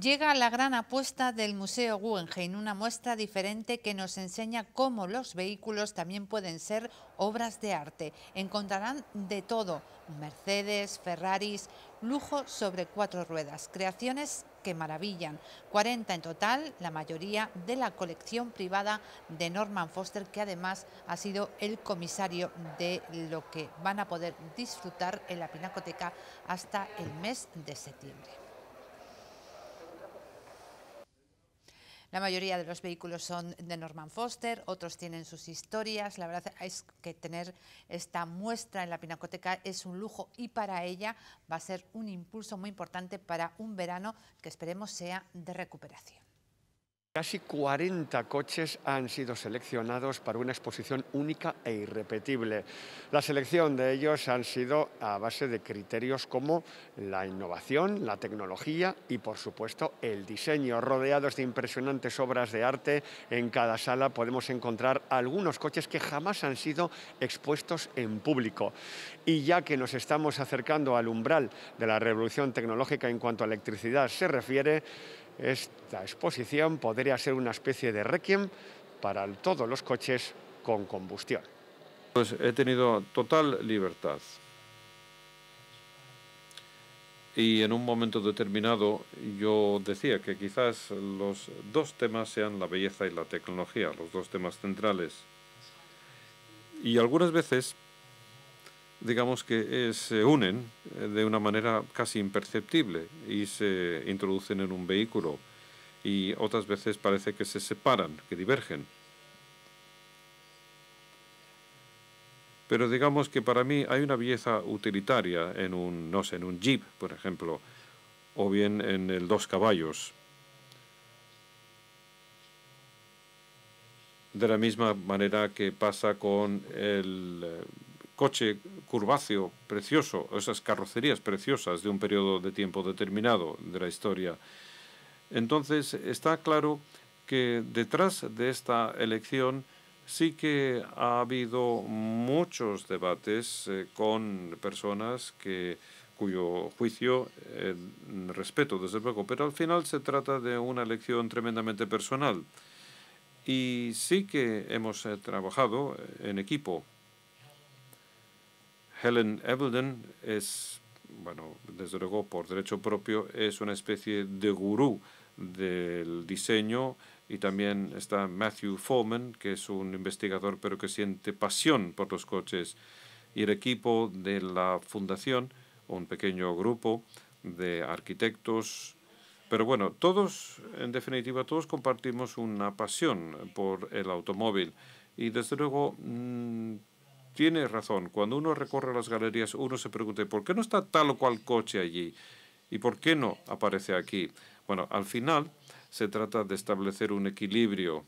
Llega la gran apuesta del Museo Guggenheim, una muestra diferente que nos enseña cómo los vehículos también pueden ser obras de arte. Encontrarán de todo, Mercedes, Ferraris, lujo sobre cuatro ruedas, creaciones que maravillan, 40 en total, la mayoría de la colección privada de Norman Foster, que además ha sido el comisario de lo que van a poder disfrutar en la Pinacoteca hasta el mes de septiembre. La mayoría de los vehículos son de Norman Foster, otros tienen sus historias. La verdad es que tener esta muestra en la Pinacoteca es un lujo y para ella va a ser un impulso muy importante para un verano que esperemos sea de recuperación. Casi 40 coches han sido seleccionados para una exposición única e irrepetible. La selección de ellos ha sido a base de criterios como la innovación, la tecnología y, por supuesto, el diseño. Rodeados de impresionantes obras de arte, en cada sala podemos encontrar algunos coches que jamás han sido expuestos en público. Y ya que nos estamos acercando al umbral de la revolución tecnológica en cuanto a electricidad se refiere, esta exposición podría ser una especie de requiem para todos los coches con combustión. Pues he tenido total libertad. Y en un momento determinado yo decía que quizás los dos temas sean la belleza y la tecnología, los dos temas centrales. Y algunas veces digamos que eh, se unen eh, de una manera casi imperceptible y se introducen en un vehículo y otras veces parece que se separan, que divergen. Pero digamos que para mí hay una belleza utilitaria en un, no sé, en un jeep, por ejemplo, o bien en el dos caballos. De la misma manera que pasa con el eh, coche curvacio precioso, esas carrocerías preciosas de un periodo de tiempo determinado de la historia. Entonces está claro que detrás de esta elección sí que ha habido muchos debates eh, con personas que cuyo juicio eh, respeto desde luego, pero al final se trata de una elección tremendamente personal. Y sí que hemos eh, trabajado en equipo Helen Evelden es, bueno, desde luego por derecho propio, es una especie de gurú del diseño y también está Matthew Foreman, que es un investigador pero que siente pasión por los coches y el equipo de la fundación, un pequeño grupo de arquitectos. Pero bueno, todos, en definitiva, todos compartimos una pasión por el automóvil y desde luego mm, tiene razón. Cuando uno recorre las galerías, uno se pregunta, ¿por qué no está tal o cual coche allí? ¿Y por qué no aparece aquí? Bueno, al final se trata de establecer un equilibrio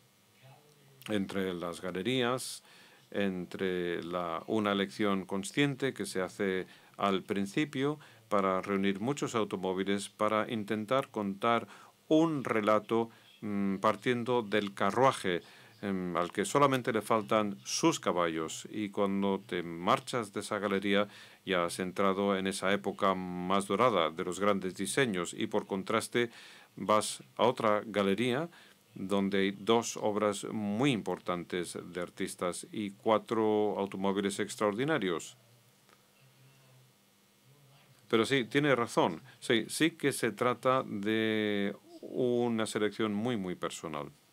entre las galerías, entre una elección consciente que se hace al principio para reunir muchos automóviles para intentar contar un relato mm, partiendo del carruaje Em, al que solamente le faltan sus caballos. Y cuando te marchas de esa galería, ya has entrado en esa época más dorada de los grandes diseños. Y por contraste, vas a otra galería donde hay dos obras muy importantes de artistas y cuatro automóviles extraordinarios. Pero sí, tiene razón. Sí, sí que se trata de una selección muy, muy personal.